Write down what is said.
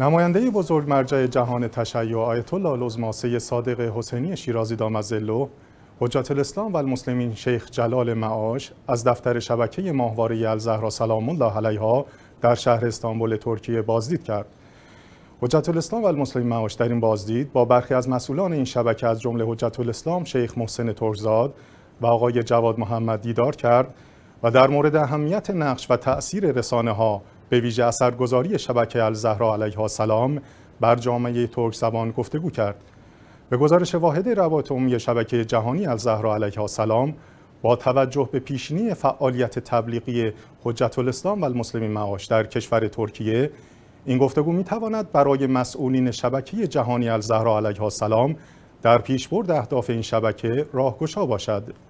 نماینده بزرگ مرجع جهان تشیع آیت الله لزماسه صادق حسینی شیرازی دامزلو حجت الاسلام و المسلمین شیخ جلال معاش از دفتر شبکه ماهواره الزهرا سلام الله علیها در شهر استانبول ترکیه بازدید کرد. حجت الاسلام و معاش در این بازدید با برخی از مسئولان این شبکه از جمله حجت الاسلام شیخ محسن ترزاد و آقای جواد محمد دیدار کرد و در مورد اهمیت نقش و تأثیر رسانه ها به ویژه اثرگذاری شبکه الزهرا علیها سلام بر جامعه ترک زبان گفتگو کرد. به گزارش واحد روابط عمومی شبکه جهانی الزهرا علیها سلام با توجه به پیشنی فعالیت تبلیغی حجت الاسلام و المسلمین معاش در کشور ترکیه این گفتگو می برای مسئولین شبکه جهانی الزهرا علیها سلام در پیشبرد اهداف این شبکه راهگشا باشد.